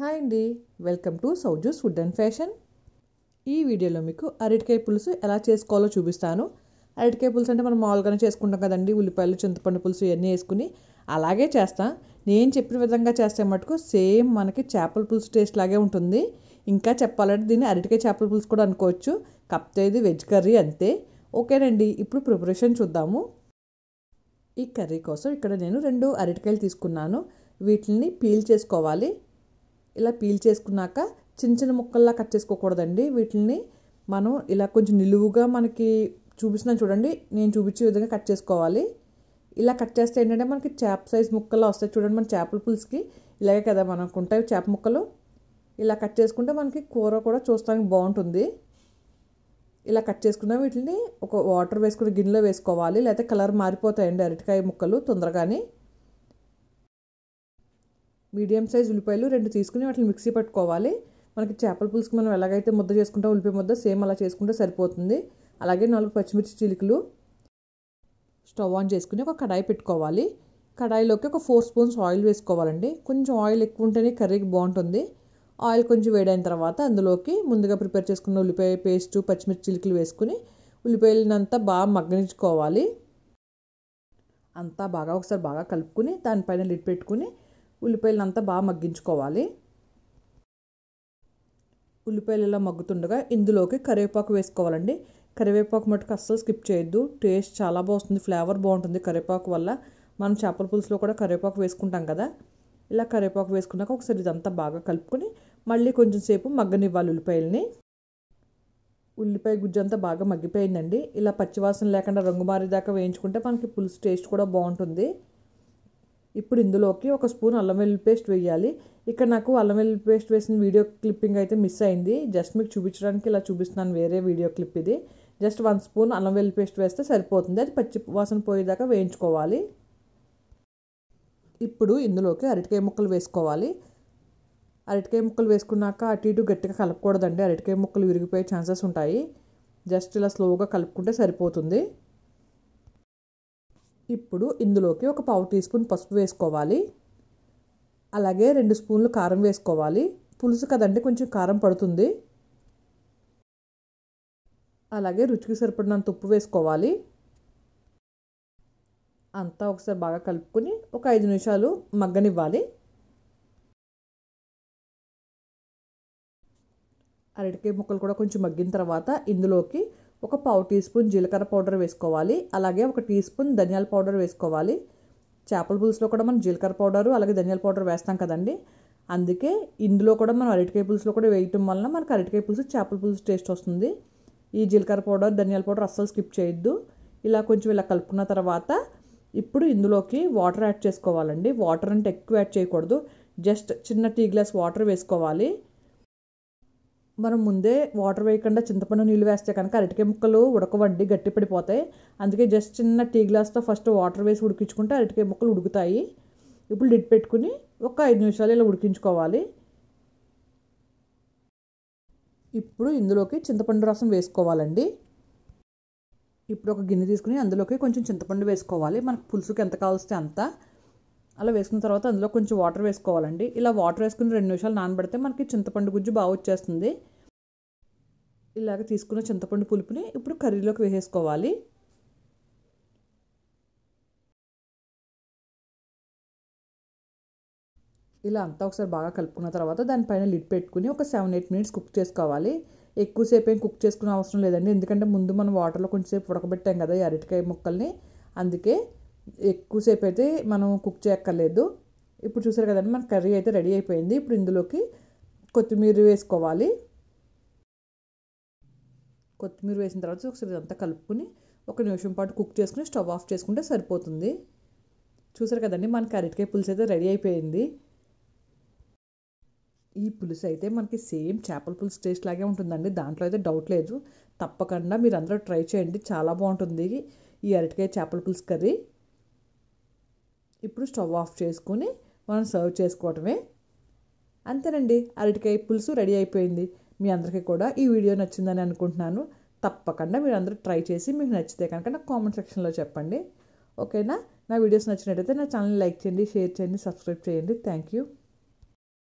hi అండి welcome to సౌజూస్ food and fashion ఈ వీడియోలో మీకు అరటికాయ పులుసు ఎలా చేసుకోవాలో చూపిస్తాను అరటికాయ పులుసు అంటే మనం మామూలుగానే చేసుకుంటాం కదండి ఉల్లిపాయలు చింతపండు పులుసు ఇవన్నీ వేసుకుని అలాగే చేస్తాం నేను చెప్పిన విధంగా చేస్తే మటుకు సేమ్ మనకి చేపల పులుసు టేస్ట్ లాగే ఉంటుంది ఇంకా చెప్పాలంటే దీన్ని అరటికాయ చేపల పులుసు కూడా అనుకోవచ్చు కప్తేది వెజ్ కర్రీ అంతే ఓకేనండి ఇప్పుడు ప్రిపరేషన్ చూద్దాము ఈ కర్రీ కోసం ఇక్కడ నేను రెండు అరటికాయలు తీసుకున్నాను వీటిని పీల్ చేసుకోవాలి ఇలా పీల్ చేసుకున్నాక చిన్న చిన్న ముక్కల్లా కట్ చేసుకోకూడదండి వీటిని మనం ఇలా కొంచెం నిలువుగా మనకి చూపిస్తున్నా చూడండి నేను చూపించే విధంగా కట్ చేసుకోవాలి ఇలా కట్ చేస్తే ఏంటంటే మనకి చేప సైజ్ ముక్కలు వస్తాయి చూడండి మన చేపల పులుసుకి ఇలాగే కదా మనకు ఉంటాయి చేప ముక్కలు ఇలా కట్ చేసుకుంటే మనకి కూర కూడా చూస్తానికి బాగుంటుంది ఇలా కట్ చేసుకున్న వీటిని ఒక వాటర్ వేసుకుని గిన్నెలో వేసుకోవాలి లేకపోతే కలర్ మారిపోతాయండి అరటికాయ ముక్కలు తొందరగానే మీడియం సైజ్ ఉల్లిపాయలు రెండు తీసుకుని వాటిని మిక్సీ పట్టుకోవాలి మనకి చేపల పులుసుకు మనం ఎలాగైతే ముద్ద చేసుకుంటాం ఉల్లిపాయ ముద్ద సేమ్ అలా చేసుకుంటే సరిపోతుంది అలాగే నాలుగు పచ్చిమిర్చి చిలుకలు స్టవ్ ఆన్ చేసుకుని ఒక కడాయి పెట్టుకోవాలి కడాయిలోకి ఒక ఫోర్ స్పూన్స్ ఆయిల్ వేసుకోవాలండి కొంచెం ఆయిల్ ఎక్కువ ఉంటేనే కర్రీకి బాగుంటుంది ఆయిల్ కొంచెం వేడైన తర్వాత అందులోకి ముందుగా ప్రిపేర్ చేసుకున్న ఉల్లిపాయ పేస్ట్ పచ్చిమిర్చి చిలుకలు వేసుకుని ఉల్లిపాయలనంతా బాగా మగ్గనించుకోవాలి అంతా బాగా ఒకసారి బాగా కలుపుకుని దానిపైన లిడ్ పెట్టుకుని ఉల్లిపాయలను అంతా బాగా మగ్గించుకోవాలి ఉల్లిపాయలు ఇలా మగ్గుతుండగా ఇందులోకి కరివేపాకు వేసుకోవాలండి కరివేపాకు మటుకు అస్సలు స్కిప్ చేయొద్దు టేస్ట్ చాలా బాగుంటుంది ఫ్లేవర్ బాగుంటుంది కరివేపాకు వల్ల మనం చేపల పులుసులో కూడా కరివేపాకు వేసుకుంటాం కదా ఇలా కరివేపాకు వేసుకున్నాక ఒకసారి ఇదంతా బాగా కలుపుకొని మళ్ళీ కొంచెం సేపు మగ్గనివ్వాలి ఉల్లిపాయలని ఉల్లిపాయ గుజ్జు అంతా బాగా మగ్గిపోయిందండి ఇలా పచ్చివాసన లేకుండా రంగు మారేదాకా వేయించుకుంటే మనకి పులుసు టేస్ట్ కూడా బాగుంటుంది ఇప్పుడు ఇందులోకి ఒక స్పూన్ అల్లం వెల్లుల్లి పేస్ట్ వేయాలి ఇక్కడ నాకు అల్లం వెల్లుల్లి పేస్ట్ వేసిన వీడియో క్లిప్పింగ్ అయితే మిస్ అయింది జస్ట్ మీకు చూపించడానికి ఇలా చూపిస్తున్నాను వేరే వీడియో క్లిప్ ఇది జస్ట్ వన్ స్పూన్ అల్లం వెల్లుల్లి పేస్ట్ వేస్తే సరిపోతుంది అది పచ్చి వాసన పోయేదాకా వేయించుకోవాలి ఇప్పుడు ఇందులోకి అరటికాయ ముక్కలు వేసుకోవాలి అరటికాయ ముక్కలు వేసుకున్నాక అటు ఇటు గట్టిగా కలపకూడదండి అరటికాయ ముక్కలు విరిగిపోయే ఛాన్సెస్ ఉంటాయి జస్ట్ ఇలా స్లోగా కలుపుకుంటే సరిపోతుంది ఇప్పుడు ఇందులోకి ఒక పావు టీ స్పూన్ పసుపు వేసుకోవాలి అలాగే రెండు స్పూన్లు కారం వేసుకోవాలి పులుసు కదండి కొంచెం కారం పడుతుంది అలాగే రుచికి సరిపడినంత ఉప్పు వేసుకోవాలి అంతా ఒకసారి బాగా కలుపుకొని ఒక ఐదు నిమిషాలు మగ్గనివ్వాలి అరటికాయ ముక్కలు కూడా కొంచెం మగ్గిన తర్వాత ఇందులోకి ఒక పావు టీ స్పూన్ జీలకర్ర పౌడర్ వేసుకోవాలి అలాగే ఒక టీ స్పూన్ ధనియాల పౌడర్ వేసుకోవాలి చేపల పులుసులో కూడా మనం జీలకర్ర పౌడరు అలాగే ధనియాల పౌడర్ వేస్తాం కదండి అందుకే ఇందులో కూడా మనం అరటికాయ పులుసులో కూడా వేయటం వలన మనకు అరటికాయ పులుసు చేపల పులుసు టేస్ట్ వస్తుంది ఈ జీలకర్ర పౌడర్ ధనియాల పౌడర్ అస్సలు స్కిప్ చేయొద్దు ఇలా కొంచెం ఇలా కలుపుకున్న తర్వాత ఇప్పుడు ఇందులోకి వాటర్ యాడ్ చేసుకోవాలండి వాటర్ అంటే ఎక్కువ యాడ్ చేయకూడదు జస్ట్ చిన్న టీ గ్లాస్ వాటర్ వేసుకోవాలి మనం ముందే వాటర్ వేయకుండా చింతపండు నీళ్ళు వేస్తే కనుక అరటికాయ ముక్కలు ఉడకవండి గట్టి పడిపోతాయి అందుకే జస్ట్ చిన్న టీ గ్లాస్తో ఫస్ట్ వాటర్ వేసి ఉడికించుకుంటే అరటికాయ ముక్కలు ఉడుకుతాయి ఇప్పుడు లిడ్ పెట్టుకుని ఒక ఐదు నిమిషాలు ఇలా ఉడికించుకోవాలి ఇప్పుడు ఇందులోకి చింతపండు రసం వేసుకోవాలండి ఇప్పుడు ఒక గిన్నె తీసుకుని అందులోకి కొంచెం చింతపండు వేసుకోవాలి మనకు పులుసుకి ఎంత కావాల్స్తే అంత అలా వేసుకున్న తర్వాత అందులో కొంచెం వాటర్ వేసుకోవాలండి ఇలా వాటర్ వేసుకుని రెండు నిమిషాలు నానబెడితే మనకి చింతపండు గుజ్జు బాగా వచ్చేస్తుంది ఇలాగ తీసుకున్న చింతపండు పులుపుని ఇప్పుడు కర్రీలోకి వేసేసుకోవాలి ఇలా అంతా ఒకసారి బాగా కలుపుకున్న తర్వాత దానిపైన లిడ్ పెట్టుకుని ఒక సెవెన్ ఎయిట్ మినిట్స్ కుక్ చేసుకోవాలి ఎక్కువసేపు ఏం కుక్ చేసుకునే అవసరం లేదండి ఎందుకంటే ముందు మనం వాటర్లో కొంచెంసేపు ఉడకబెట్టాం కదా ఈ అరటికాయ ముక్కల్ని అందుకే ఎక్కువసేపు అయితే మనం కుక్ చేయక్కర్లేదు ఇప్పుడు చూసారు కదండి మన కర్రీ అయితే రెడీ అయిపోయింది ఇప్పుడు ఇందులోకి కొత్తిమీర వేసుకోవాలి కొత్తిమీర వేసిన తర్వాత ఒకసారి ఇదంతా కలుపుకుని ఒక నిమిషం పాటు కుక్ చేసుకుని స్టవ్ ఆఫ్ చేసుకుంటే సరిపోతుంది చూసారు కదండి మనకి అరటికాయ పులుసు అయితే రెడీ అయిపోయింది ఈ పులుసు అయితే మనకి సేమ్ చేపల పులుసు టేస్ట్ లాగే ఉంటుందండి దాంట్లో అయితే డౌట్ లేదు తప్పకుండా మీరు అందరూ ట్రై చేయండి చాలా బాగుంటుంది ఈ అరటికాయ చేపల పులుసు కర్రీ ఇప్పుడు స్టవ్ ఆఫ్ చేసుకుని మనం సర్వ్ చేసుకోవటమే అంతేనండి అరటికాయ పులుసు రెడీ అయిపోయింది మీ అందరికీ కూడా ఈ వీడియో నచ్చిందని అనుకుంటున్నాను తప్పకుండా మీరు అందరూ ట్రై చేసి మీకు నచ్చితే కనుక నాకు కామెంట్ సెక్షన్లో చెప్పండి ఓకేనా నా వీడియోస్ నచ్చినట్టయితే నా ఛానల్ లైక్ చేయండి షేర్ చేయండి సబ్స్క్రైబ్ చేయండి థ్యాంక్ యూ